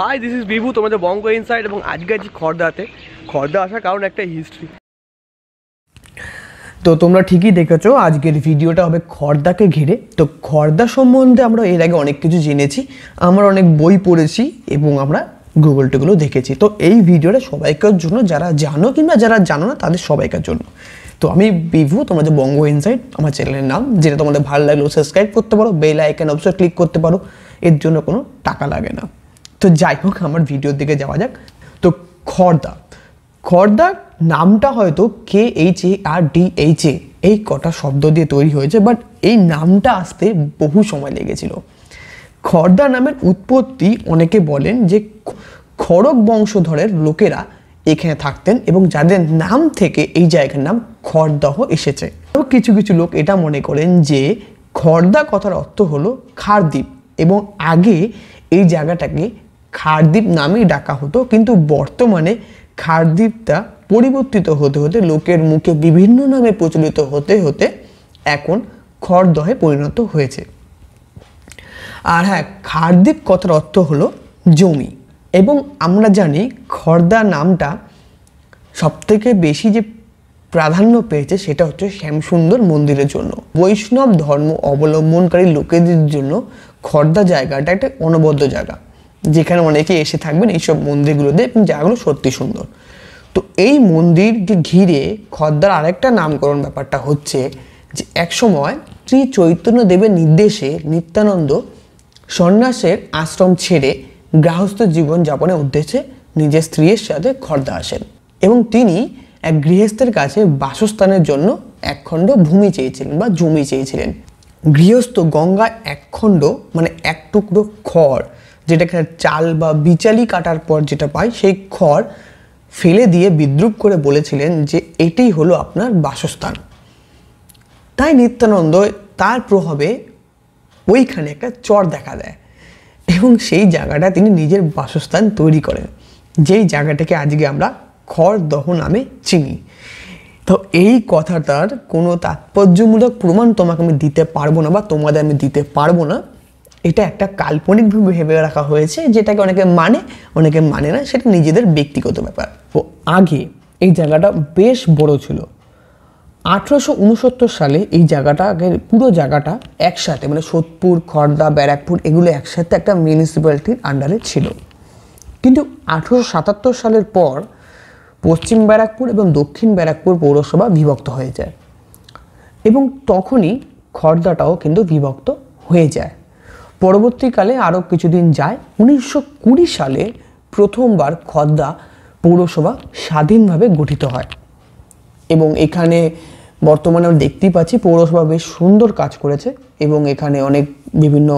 hi this is বিভু তোমাদের বঙ্গ inside এবং আজকে আছি খর্দাতে খর্দা আসার কারণ একটা হিস্ট্রি তো তোমরা ঠিকই দেখেছ আজকের ভিডিওটা হবে খর্দাকে ঘিরে তো খর্দা সম্বন্ধে আমরা এর আগে অনেক কিছু জেনেছি আমরা অনেক বই পড়েছি এবং আমরা গুগল টুগুলো দেখেছি তো এই ভিডিওটা সবাইকার জন্য যারা জানো কিংবা যারা জানো না তাদের সবাইকার জন্য তো আমি বিভু তোমাদের বঙ্গ ইনসাইট আমার চ্যানেলের নাম যেটা তোমাদের ভালো লাগলো সাবস্ক্রাইব করতে পারো বেল আইকন অবশ্যই ক্লিক করতে পারো এর জন্য কোনো টাকা লাগে না তো যাই হোক আমার ভিডিওর দিকে যাওয়া যাক তো খর্দা খর্দা নামটা হয়তো K H A R D H A এই কটা শব্দ দিয়ে তৈরি হয়েছে বাট এই নামটা আসতে বহু সময় লেগেছিল খর্দা নামের উৎপত্তি অনেকে বলেন যে খড়ক বংশধরের লোকেরা এখানে থাকতেন এবং যাদের নাম থেকে এই জায়গার নাম খড়দহ এসেছে কিছু কিছু লোক এটা মনে করেন যে খর্দা কথার অর্থ হলো খারদ্বীপ এবং আগে এই জায়গাটাকে খারদ্বীপ নামেই ডাকা হতো কিন্তু বর্তমানে খারদ্বীপটা পরিবর্তিত হতে হতে লোকের মুখে বিভিন্ন নামে প্রচলিত হতে হতে এখন খড়দহে পরিণত হয়েছে আর হ্যাঁ খারদ্বীপ কথার অর্থ হলো জমি এবং আমরা জানি খর্দা নামটা সবথেকে বেশি যে প্রাধান্য পেয়েছে সেটা হচ্ছে শ্যামসুন্দর মন্দিরের জন্য বৈষ্ণব ধর্ম অবলম্বনকারী লোকেদের জন্য খর্দা জায়গাটা একটা অনবদ্য জায়গা যেখানে অনেকে এসে থাকবেন এইসব মন্দিরগুলোতে এবং জায়গাগুলো সত্যি সুন্দর তো এই মন্দিরকে ঘিরে খদ্দার আরেকটা নামকরণ ব্যাপারটা হচ্ছে যে একসময় শ্রী চৈতন্য দেবের নির্দেশে নিত্যানন্দ সন্ন্যাসের আশ্রম ছেড়ে গৃহস্থ জীবন যাপনের উদ্দেশ্যে নিজের স্ত্রীর সাথে খর্দা আসেন এবং তিনি এক গৃহস্থের কাছে বাসস্থানের জন্য একখণ্ড ভূমি চেয়েছিলেন বা জমি চেয়েছিলেন গৃহস্থ গঙ্গা একখণ্ড মানে এক টুকরো খড় যেটাকে চাল বা বিচালি কাটার পর যেটা পাই সেই খড় ফেলে দিয়ে বিদ্রুপ করে বলেছিলেন যে এটাই হলো আপনার বাসস্থান তাই নিত্যানন্দ তার প্রভাবে ওইখানে একটা চর দেখা দেয় এবং সেই জায়গাটা তিনি নিজের বাসস্থান তৈরি করেন যেই জায়গাটাকে আজকে আমরা খড় দহ নামে চিনি তো এই কথাটার কোনো তাৎপর্যমূলক প্রমাণ তোমাকে আমি দিতে পারবো না বা তোমাদের আমি দিতে পারবো না এটা একটা কাল্পনিকভাবে ভেবে রাখা হয়েছে যেটাকে অনেকে মানে অনেকে মানে না সেটা নিজেদের ব্যক্তিগত ব্যাপার তো আগে এই জায়গাটা বেশ বড় ছিল আঠেরোশো উনসত্তর সালে এই জায়গাটাকে পুরো জায়গাটা একসাথে মানে সোদপুর খড়দা ব্যারাকপুর এগুলো একসাথে একটা মিউনিসিপ্যালিটির আন্ডারে ছিল কিন্তু আঠেরোশো সাতাত্তর সালের পর পশ্চিম ব্যারাকপুর এবং দক্ষিণ ব্যারাকপুর পৌরসভা বিভক্ত হয়ে যায় এবং তখনই খড়দাটাও কিন্তু বিভক্ত হয়ে যায় পরবর্তীকালে আরও কিছুদিন যায় উনিশশো কুড়ি সালে প্রথমবার খদ্দা পৌরসভা স্বাধীনভাবে গঠিত হয় এবং এখানে বর্তমানে আমরা দেখতেই পাচ্ছি পৌরসভা বেশ সুন্দর কাজ করেছে এবং এখানে অনেক বিভিন্ন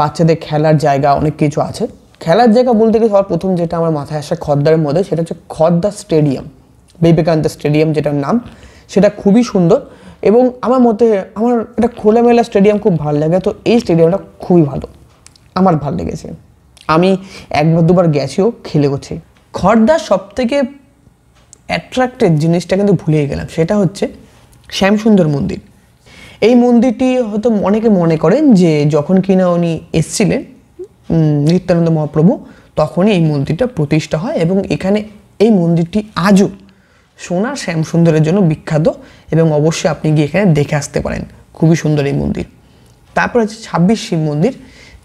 বাচ্চাদের খেলার জায়গা অনেক কিছু আছে খেলার জায়গা বলতে গেলে সবার প্রথম যেটা আমার মাথায় আসে খদ্দারের মধ্যে সেটা হচ্ছে খদ্দা স্টেডিয়াম বিবেকানন্দ স্টেডিয়াম যেটার নাম সেটা খুবই সুন্দর এবং আমার মতে আমার এটা খোলামেলা স্টেডিয়াম খুব ভালো লাগে তো এই স্টেডিয়ামটা খুবই ভালো আমার ভালো লেগেছে আমি একবার দুবার গেছিও খেলে গেছি খড়দার সব থেকে অ্যাট্রাক্টেড জিনিসটা কিন্তু ভুলেই গেলাম সেটা হচ্ছে শ্যামসুন্দর মন্দির এই মন্দিরটি হয়তো অনেকে মনে করেন যে যখন কিনা উনি এসছিলেন নিত্যানন্দ মহাপ্রভু তখনই এই মন্দিরটা প্রতিষ্ঠা হয় এবং এখানে এই মন্দিরটি আজও সোনা শ্যাম সুন্দরের জন্য বিখ্যাত এবং অবশ্যই আপনি গিয়ে এখানে দেখে আসতে পারেন খুবই সুন্দর এই মন্দির তারপর হচ্ছে ছাব্বিশ শিব মন্দির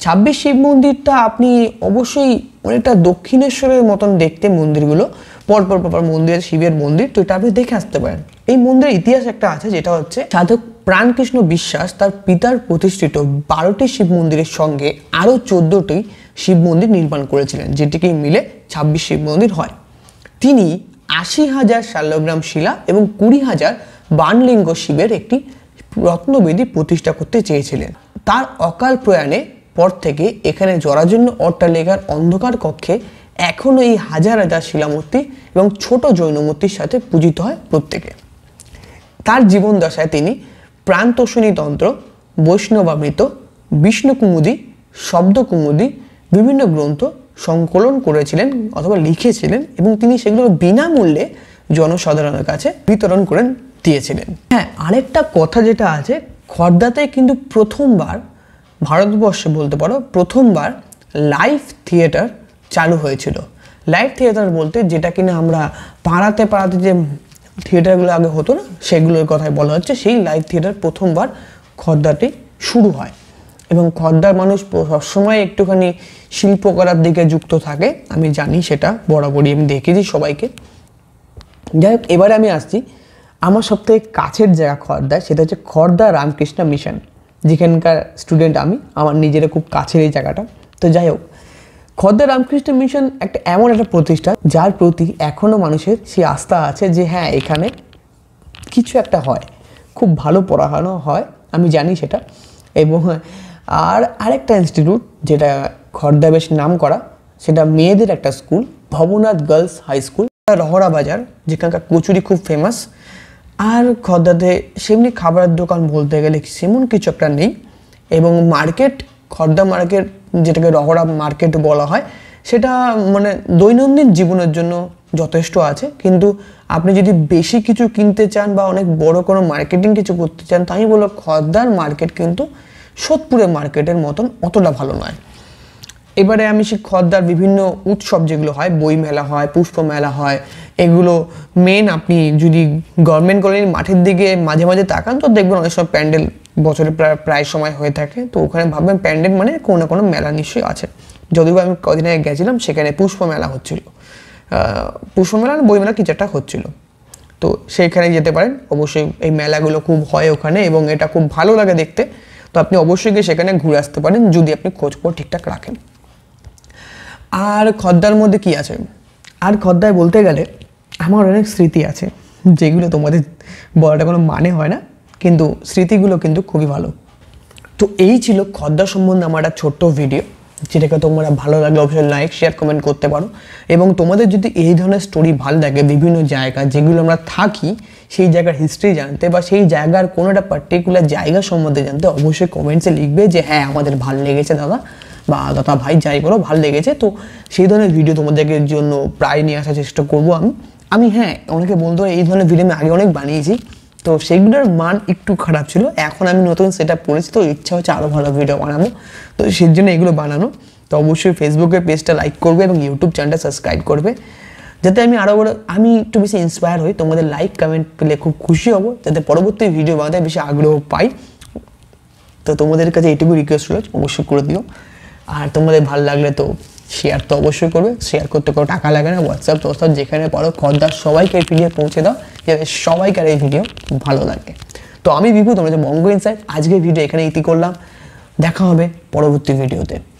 ছাব্বিশ শিব মন্দিরটা আপনি অবশ্যই অনেকটা দক্ষিণেশ্বরের মতন দেখতে মন্দিরগুলো পরপর পরপর মন্দির শিবের মন্দির তো এটা আপনি দেখে আসতে পারেন এই মন্দিরের ইতিহাস একটা আছে যেটা হচ্ছে সাধক প্রাণকৃষ্ণ বিশ্বাস তার পিতার প্রতিষ্ঠিত বারোটি শিব মন্দিরের সঙ্গে আরও চোদ্দোটি শিব মন্দির নির্মাণ করেছিলেন যেটিকে মিলে ছাব্বিশ শিব মন্দির হয় তিনি আশি হাজার শাল্যগ্রাম শিলা এবং কুড়ি হাজার বানলিঙ্গ শিবের একটি রত্নবেদি প্রতিষ্ঠা করতে চেয়েছিলেন তার অকাল প্রয়াণে পর থেকে এখানে জরাজীর্ণ অট্টালিকার অন্ধকার কক্ষে এখনও এই হাজার হাজার শিলামূর্তি এবং ছোট জৈনমূর্তির সাথে পূজিত হয় প্রত্যেকে তার জীবন দশায় তিনি প্রান্তোষণী তন্ত্র বৈষ্ণবামৃত বিষ্ণুকুমুদি শব্দকুমুদি বিভিন্ন গ্রন্থ সংকলন করেছিলেন অথবা লিখেছিলেন এবং তিনি সেগুলো বিনামূল্যে জনসাধারণের কাছে বিতরণ করে দিয়েছিলেন হ্যাঁ আরেকটা কথা যেটা আছে খর্দাতে কিন্তু প্রথমবার ভারতবর্ষে বলতে পারো প্রথমবার লাইভ থিয়েটার চালু হয়েছিল লাইভ থিয়েটার বলতে যেটা কিনা আমরা পাড়াতে পাড়াতে যে থিয়েটারগুলো আগে হতো না সেগুলোর কথাই বলা হচ্ছে সেই লাইভ থিয়েটার প্রথমবার খর্দাতে শুরু হয় এবং খর্দার মানুষ সবসময় একটুখানি শিল্পকলার দিকে যুক্ত থাকে আমি জানি সেটা বরাবরই আমি দেখেছি সবাইকে যাই হোক এবারে আমি আসছি আমার সবথেকে কাছের জায়গা খর্দা সেটা হচ্ছে খর্দা রামকৃষ্ণ মিশন যেখানকার স্টুডেন্ট আমি আমার নিজেরা খুব কাছের এই জায়গাটা তো যাই হোক খর্দা রামকৃষ্ণ মিশন একটা এমন একটা প্রতিষ্ঠান যার প্রতি এখনও মানুষের সেই আস্থা আছে যে হ্যাঁ এখানে কিছু একটা হয় খুব ভালো পড়ানো হয় আমি জানি সেটা এবং আর আরেকটা ইনস্টিটিউট যেটা খর্দা বেশ নাম করা সেটা মেয়েদের একটা school Bhabanath girls high school Rahara বাজার যেখানকার কচুরি খুব ফেমাস আর খর্দাতে সেমনি খাবারের দোকান বলতে গেলে সেমন কিছু একটা নেই এবং মার্কেট খর্দা মার্কেট যেটাকে রহরা মার্কেট বলা হয় সেটা মানে দৈনন্দিন জীবনের জন্য যথেষ্ট আছে কিন্তু আপনি যদি বেশি কিছু কিনতে চান বা অনেক বড় কোনো মার্কেটিং কিছু করতে চান তাই বলো খর্দার মার্কেট কিন্তু সোদপুরে মার্কেটের মতন অতটা ভালো নয় এবারে আমি সেই খদ্দার বিভিন্ন উৎসব যেগুলো হয় বই মেলা হয় পুষ্প মেলা হয় এগুলো মেন আপনি যদি গভর্নমেন্ট কলোনির মাঠের দিকে মাঝে মাঝে তাকান তো দেখবেন অনেক সময় প্যান্ডেল বছরে প্রায় প্রায় সময় হয়ে থাকে তো ওখানে ভাববেন প্যান্ডেল মানে কোনো না কোনো মেলা নিশ্চয়ই আছে যদিও আমি কদিন আগে গেছিলাম সেখানে পুষ্প মেলা হচ্ছিল পুষ্প মেলা বই মেলা কিছু একটা হচ্ছিলো তো সেইখানে যেতে পারেন অবশ্যই এই মেলাগুলো খুব হয় ওখানে এবং এটা খুব ভালো লাগে দেখতে তো আপনি অবশ্যই গিয়ে সেখানে ঘুরে আসতে পারেন যদি আপনি খবর ঠিকঠাক রাখেন আর খদ্দার মধ্যে কি আছে আর খদ্দায় বলতে গেলে আমার অনেক স্মৃতি আছে যেগুলো তোমাদের বলাটা কোনো মানে হয় না কিন্তু স্মৃতিগুলো কিন্তু খুবই ভালো তো এই ছিল খদ্দা সম্বন্ধে আমার একটা ছোট্ট ভিডিও যেটাকে তোমরা ভালো লাগে অবশ্যই লাইক শেয়ার কমেন্ট করতে পারো এবং তোমাদের যদি এই ধরনের স্টোরি ভালো লাগে বিভিন্ন জায়গা যেগুলো আমরা থাকি সেই জায়গার হিস্ট্রি জানতে বা সেই জায়গার কোনো একটা পার্টিকুলার জায়গা সম্বন্ধে জানতে অবশ্যই কমেন্টসে লিখবে যে হ্যাঁ আমাদের ভালো লেগেছে দাদা বা দাদা ভাই যাই বলো ভালো লেগেছে তো সেই ধরনের ভিডিও তোমাদেরকে জন্য প্রায় নিয়ে আসার চেষ্টা করবো আমি আমি হ্যাঁ অনেকে বলতে এই ধরনের ভিডিও আমি আগে অনেক বানিয়েছি তো সেগুলোর মান একটু খারাপ ছিল এখন আমি নতুন সেট আপ করেছি তো ইচ্ছা হচ্ছে আরও ভালো ভিডিও বানাবো তো সেই জন্য এগুলো বানানো তো অবশ্যই ফেসবুকের পেজটা লাইক করবে এবং ইউটিউব চ্যানেলটা সাবস্ক্রাইব করবে যাতে আমি আরও বড় আমি একটু বেশি ইন্সপায়ার হই তোমাদের লাইক কমেন্ট পেলে খুব খুশি হব যাতে পরবর্তী ভিডিও বানাতে বেশি আগ্রহ পাই তো তোমাদের কাছে এটুকু রিকোয়েস্ট রয়েছে অবশ্যই করে দিও আর তোমাদের ভালো লাগলে তো শেয়ার তো অবশ্যই করবে শেয়ার করতে কোনো টাকা লাগে না হোয়াটসঅ্যাপ দোস্তাব যেখানে পারো খদ্দার সবাইকে এই ভিডিও পৌঁছে দাও যাতে সবাইকার এই ভিডিও ভালো লাগে তো আমি বিভু তোমরা যে বঙ্গ ইনসাইট আজকের ভিডিও এখানে ইতি করলাম দেখা হবে পরবর্তী ভিডিওতে